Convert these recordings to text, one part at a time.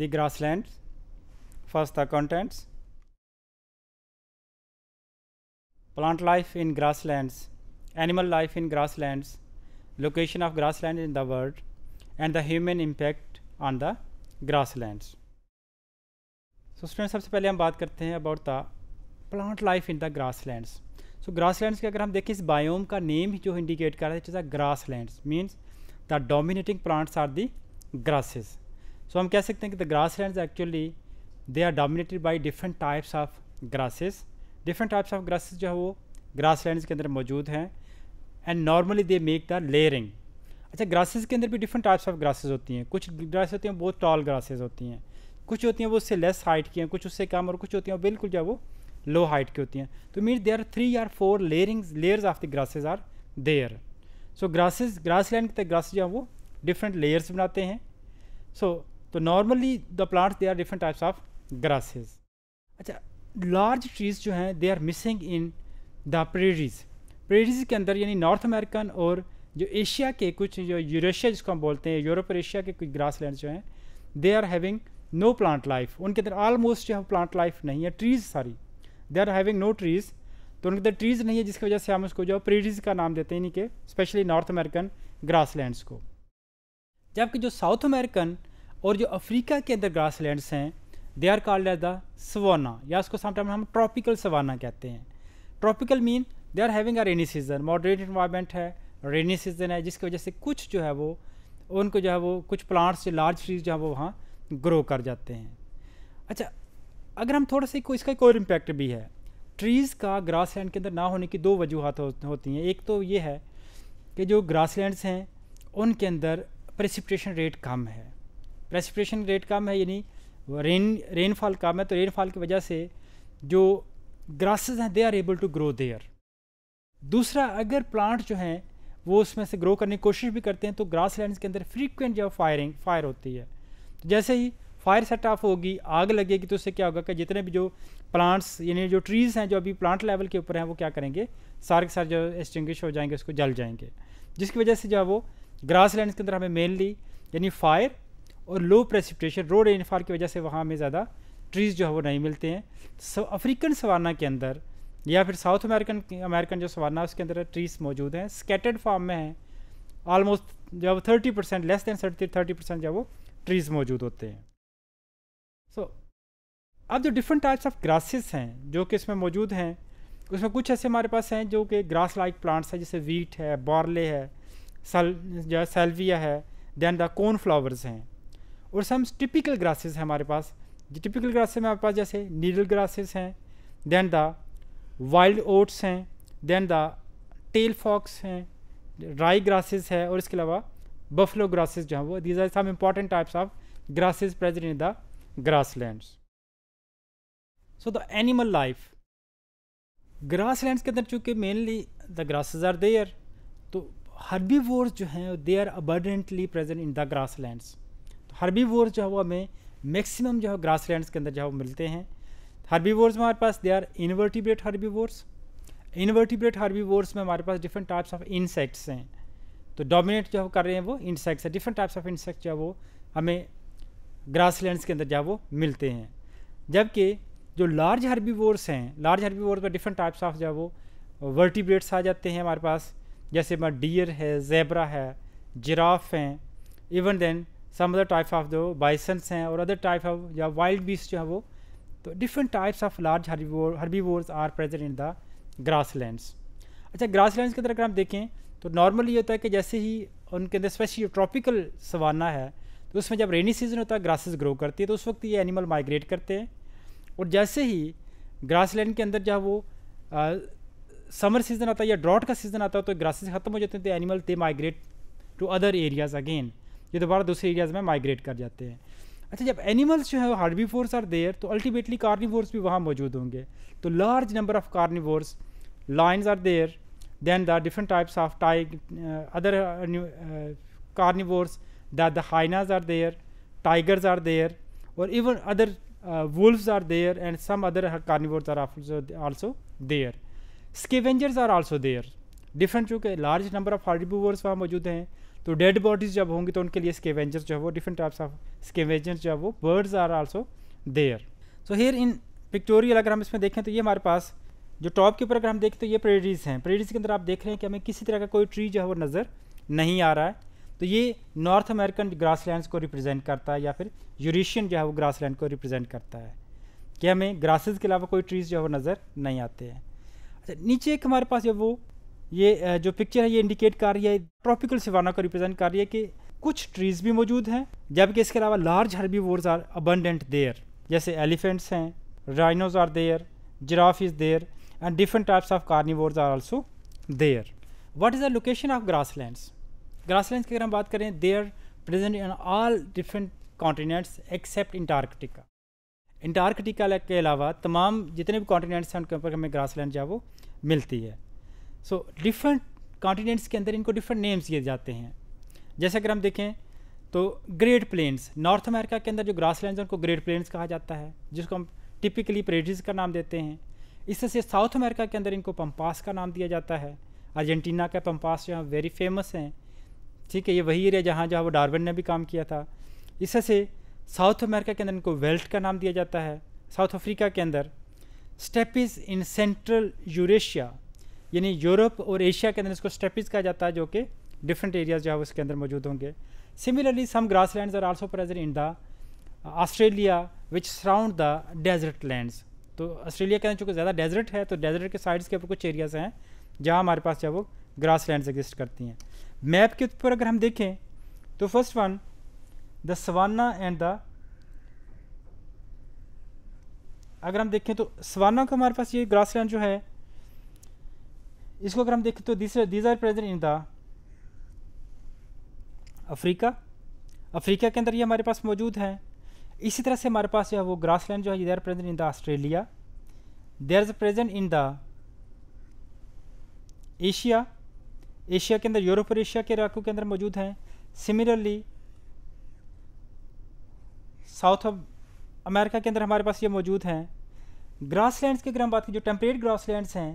the grasslands first the contents plant life in grasslands animal life in grasslands location of grassland in the world and the human impact on the grasslands so students sabse pehle hum baat karte hain about the plant life in the grasslands so grasslands ke agar hum dekhe is biome ka name jo indicate kar raha hai it is a grasslands means the dominating plants are the grasses सो हम कह सकते हैं कि the grassland actually they are dominated by different types of grasses different types of grasses जो है वो grassland के अंदर मौजूद हैं and normally they make the layering अच्छा ग्रासेस के अंदर भी डिफरेंट टाइप्स ऑफ ग्रासेस होती हैं कुछ ग्रास होती हैं बहुत टॉल ग्रासेस होती हैं कुछ होती हैं वो उससे लेस हाइट की हैं कुछ उससे कम और कुछ होती हैं बिल्कुल जो है वो लो हाइट की होती हैं तो mean there three or four layering layers of the grasses are there so grasses grassland grasses जो है वो डिफरेंट लेयर्स बनाते हैं सो तो normally the plants they are different types of grasses अच्छा लार्ज ट्रीज़ जो हैं they are missing in the prairies prairies के अंदर यानी नॉर्थ अमेरिकन और जो एशिया के कुछ जो यूरेशिया जिसको हम बोलते हैं यूरोप और एशिया के कुछ ग्रास लैंड जो हैं they are having no plant life उनके अंदर ऑलमोस्ट जो है प्लांट लाइफ नहीं है ट्रीज़ सारी they are having no trees तो उनके अंदर ट्रीज़ नहीं है जिसकी वजह से हम उसको जो प्रेरीज़ का नाम देते हैं यानी कि specially North American grasslands को जबकि जो साउथ अमेरिकन और जो अफ्रीका के अंदर ग्रास लैंड्स हैं they are called as the savanna या उसको समटाइम हम ट्रॉपिकल सवाना कहते हैं tropical mean they are having a rainy season moderate environment है रेनी सीजन है जिसकी वजह से कुछ जो है वो उनको जो है वो कुछ प्लांट्स जो लार्ज ट्रीज जो है वो वहाँ ग्रो कर जाते हैं अच्छा अगर हम थोड़ा सा को इसका एक और इम्पैक्ट भी है ट्रीज़ का ग्रास लैंड के अंदर ना होने की दो वजूहत हो, होती हैं एक तो ये है कि जो ग्रास लैंड्स हैं उनके अंदर प्रेसिपिटेशन रेट कम है प्रेसिपिटेशन रेट कम है यानी रेन रेनफॉल कम है तो रेनफॉल की वजह से जो ग्रासेस हैं they are able to grow there दूसरा अगर प्लांट जो हैं वो उसमें से ग्रो करने की कोशिश भी करते हैं तो ग्रास लैंड के अंदर फ्रीक्वेंट जो फायरिंग फायर होती है तो जैसे ही फायर सेट ऑफ होगी आग लगेगी तो उससे क्या होगा कि जितने भी जो प्लांट्स यानी जो ट्रीज़ हैं जो अभी प्लांट लेवल के ऊपर हैं वो क्या करेंगे सारे के सारे जो एक्सटिंग्विश हो जाएंगे उसको जल जाएंगे जिसकी वजह से जो है वो ग्रास लैंड के अंदर हमें मेनली यानी फायर और लो प्रेसिपिटेशन रोड रेनफॉल की वजह से वहाँ हमें ज़्यादा ट्रीज़ जो है वो नहीं मिलते हैं सो अफ्रीकन सवाना के अंदर या फिर साउथ अमेरिकन अमेरिकन जो सवाना उसके अंदर ट्रीज़ मौजूद हैं स्केटर्ड फार्म में हैं ऑलमोस्ट जो thirty percent less than thirty thirty percent जो वो ट्रीज़ मौजूद होते हैं सो so, अब जो डिफरेंट टाइप्स ऑफ ग्रासेस हैं जो कि इसमें मौजूद हैं उसमें कुछ ऐसे हमारे पास हैं जो कि ग्रास लाइक प्लांट्स हैं जैसे वीट है बॉर्ले है सल जो है सेल्विया है दैन द कॉर्न फ्लावर्स हैं और सम टिपिकल ग्रासेस हैं हमारे पास जो टिपिकल ग्रासेस हमारे पास जैसे नीडल ग्रासेस हैं देन द वाइल्ड ओट्स हैं देन द टेल फॉक्स हैं राई ग्रासेस है और इसके अलावा बफलो ग्रासेस जो हैं वो these are some important types of grasses present in the grasslands so the animal life grassland के अंदर चूंकि mainly the grasses are there तो वोर्स जो हैं they are abundantly present in the grasslands herbivores जो है वो हमें मैक्सिमम जो है ग्रास लैंड के अंदर जो है वो मिलते हैं हर्बीवोर्स में हमारे पास they are invertebrate herbivores invertebrate herbivores में हमारे पास डिफरेंट टाइप्स ऑफ इंसेक्ट्स हैं तो डोमिनेट जो कर रहे हैं वो इंसेक्ट्स हैं डिफरेंट टाइप्स ऑफ इंसेक्ट जो है वो हमें ग्रास लैंड्स के अंदर जो है वो मिलते हैं जबकि जो लार्ज हर्बीवोर्स हैं लार्ज हर्बीवोर्स में डिफरेंट टाइप्स ऑफ जो है वो वर्टिब्रेट्स आ जाते हैं हमारे पास जैसे मैं डियर है जेबरा है जिराफ हैं even then some other types of जो बाइसन्स हैं और अदर टाइप ऑफ या वाइल्ड बीस जो है वो तो डिफरेंट टाइप्स ऑफ लार्ज हरबी herbivores are present in the grasslands अच्छा ग्रास लैंड्स की तरफ अगर हम देखें तो नॉर्मली ये होता है कि जैसे ही उनके अंदर स्पेशली ट्रॉपिकल सवाना है तो उसमें जब रेनी सीजन होता है ग्रासेस ग्रो करती है तो उस वक्त ये एनिमल माइग्रेट करते हैं और जैसे ही ग्रास लैंड के अंदर जो है वो समर सीज़न आता है या ड्रॉट का सीज़न आता है तो ग्रासेस ख़त्म हो जाते हैं तो animal they migrate to other areas again ये दोबारा दूसरे एरियाज़ में माइग्रेट कर जाते हैं अच्छा जब एनिमल्स जो है हार्बी फोर्स आर देयर तो अल्टीमेटली कार्निवोर्स भी वहाँ मौजूद होंगे तो large number of carnivores lions are there then the different types of टाइग other carnivores that the hyenas are there tigers are there और even other uh, are there and some other carnivores are also there scavengers are also there different चूँकि large number of हार्डी वहाँ मौजूद हैं तो dead bodies जब होंगी तो उनके लिए स्केवेंजर जो है वो डिफरेंट टाइप्स ऑफ स्केवेंजर जो है वो birds are also there so here in pictorial अगर हम इसमें देखें तो ये हमारे पास जो टॉप के ऊपर अगर हम देखें तो ये प्रेरीज हैं प्रेरीज के अंदर आप देख रहे हैं कि हमें किसी तरह का कोई ट्री जो है वो नज़र नहीं आ रहा है तो ये नॉर्थ अमेरिकन लैंड को रिप्रेजेंट करता है या फिर यूरेशियन जो है वो लैंड को रिप्रेजेंट करता है कि हमें ग्रासेज के अलावा कोई ट्रीज़ जो है वो नज़र नहीं आते हैं अच्छा नीचे एक हमारे पास जो वो ये जो पिक्चर है ये इंडिकेट कर रही है ट्रॉपिकल सिवाना को रिप्रेजेंट कर रही है कि कुछ ट्रीज भी मौजूद हैं जबकि इसके अलावा large herbivores are abundant there जैसे एलिफेंट्स हैं rhinos are there giraffe is there and different types of carnivores are also there what is the location of grasslands grassland की अगर हम बात करें are present in all different continents except Antarctica Antarctica के अलावा तमाम जितने भी कॉन्टीनेंट्स हैं उनके ऊपर हमें ग्रास लैंड जो है वो मिलती है सो डिफरेंट कॉन्टिनेंट्स के अंदर इनको डिफरेंट नेम्स दिए जाते हैं जैसे अगर हम देखें तो ग्रेट प्लेन्स नॉर्थ अमेरिका के अंदर जो ग्रास लैंड उनको ग्रेट प्लेन्स कहा जाता है जिसको हम टिपिकली प्रेडिस का नाम देते हैं इस तरह से साउथ अमेरिका के अंदर इनको पम्पास का नाम दिया जाता है अर्जेंटीना का पम्पास जो है वेरी फेमस हैं ठीक है ये वही एरिया जहाँ जहाँ वो डार्विन ने भी काम किया था इस तरह से साउथ अमेरिका के अंदर इनको वेल्ट का नाम दिया जाता है साउथ अफ्रीका के अंदर स्टेपिस इन सेंट्रल यूरेशिया यानी यूरोप और एशिया के अंदर इसको स्टेपिस कहा जाता है जो कि डिफरेंट एरियाज जो है उसके अंदर मौजूद होंगे similarly some grassland are also present in the Australia which surround the desert lands तो ऑस्ट्रेलिया के अंदर चूंकि ज़्यादा डेजर्ट है तो डेजर्ट के साइड्स के ऊपर कुछ एरियाज़ हैं जहाँ हमारे पास जो है वो ग्रास लैंड एग्जिस्ट करती हैं मैप के ऊपर अगर हम देखें तो first one the savanna and the अगर हम देखें तो सवाना का हमारे पास ये ग्रास लैंड जो है इसको अगर हम देखें तो this these are present in the Africa Africa के अंदर ये हमारे पास मौजूद हैं इसी तरह से हमारे पास जो है वो ग्रास लैंड जो है there present in the Australia they are present in the Asia Asia के अंदर यूरोप और एशिया के इलाकों के अंदर मौजूद हैं सिमिलरली साउथ अमेरिका के अंदर हमारे पास ये मौजूद हैं ग्रास लैंड्स की अगर हम बात करें जो टेम्परेट ग्रास लैंड्स हैं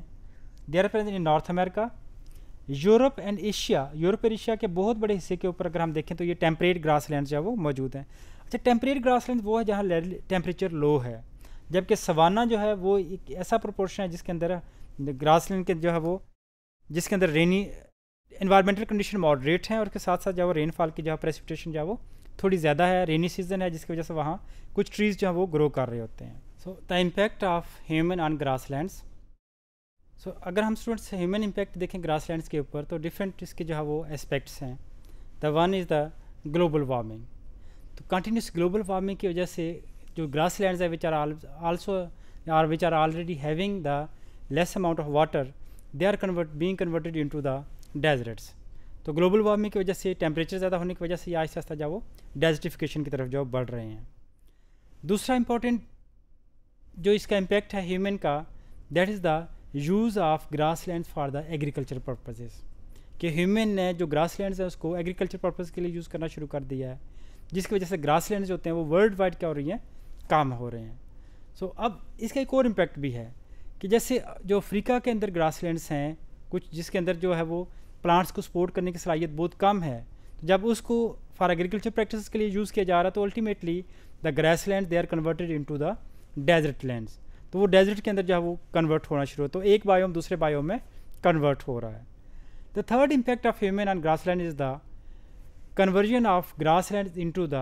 they are present in North America Europe and Asia Europe और एशिया के बहुत बड़े हिस्से के ऊपर अगर हम देखें तो ये टेम्परेट ग्रास लैंड जो है वो मौजूद हैं अच्छा टेम्परेट ग्रास लैंड वो है जहाँ टेम्परेचर लो है जबकि सवाना जो है वो एक ऐसा प्रोपोर्शन है जिसके अंदर ग्रास लैंड के जो है वो जिसके अंदर रेनी इन्वायरमेंटल कंडीशन मॉडरेट हैं और उसके साथ साथ जो है रेनफॉल की जो है प्रेसिपिटेशन जो है वो थोड़ी ज़्यादा है रेनी सीजन है जिसकी वजह से वहाँ कुछ ट्रीज़ जो है वो ग्रो कर रहे होते हैं so the impact of human on grasslands so so, अगर हम स्टूडेंट्स ह्यूमन इम्पैक्ट देखें ग्रास के ऊपर तो डिफरेंट इसके जो है वो एस्पेक्ट्स हैं the one is the global warming तो कंटिन्यूस ग्लोबल वार्मिंग की वजह से जो ग्रास लैंड है which are also are which are already having the less amount of water they are convert being converted in to the deserts तो global warming की वजह से टेम्परेचर ज़्यादा होने की वजह से आहिस्ता आहिस्ता जो वो डेजर्टिफिकेशन की तरफ जो बढ़ रहे हैं दूसरा इंपॉर्टेंट जो इसका इम्पैक्ट है ह्यूमन का that is the use of grassland for the agriculture purposes कि ह्यूमन ने जो ग्रास लैंड है उसको एग्रीकल्चर पर्पज़ के लिए यूज़ करना शुरू कर दिया है जिसकी वजह से ग्रास लैंड होते हैं वो वर्ल्ड वाइड क्या हो रही हैं काम हो रहे हैं सो so, अब इसका एक और इम्पैक्ट भी है कि जैसे जो अफ्रीका के अंदर ग्रास लैंड्स हैं कुछ जिसके अंदर जो है वो प्लांट्स को सपोर्ट करने की सलाहियत बहुत कम है तो जब उसको फॉर एग्रीकल्चर प्रैक्टिस के लिए यूज़ किया जा रहा है तो ultimately the grassland they are converted in the desert lands तो वो डेजर्ट के अंदर जो है वो कन्वर्ट होना शुरू हो तो एक बायोम दूसरे बायोम में कन्वर्ट हो रहा है the third impact of human on grassland is the conversion of grassland into the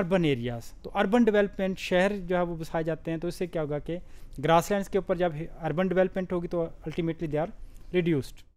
urban areas तो अर्बन डेवलपमेंट शहर जो है वो बसाए जाते हैं तो इससे क्या होगा कि ग्रास के ऊपर जब अर्बन डेवलपमेंट होगी तो अल्टीमेटली दे आर रिड्यूस्ड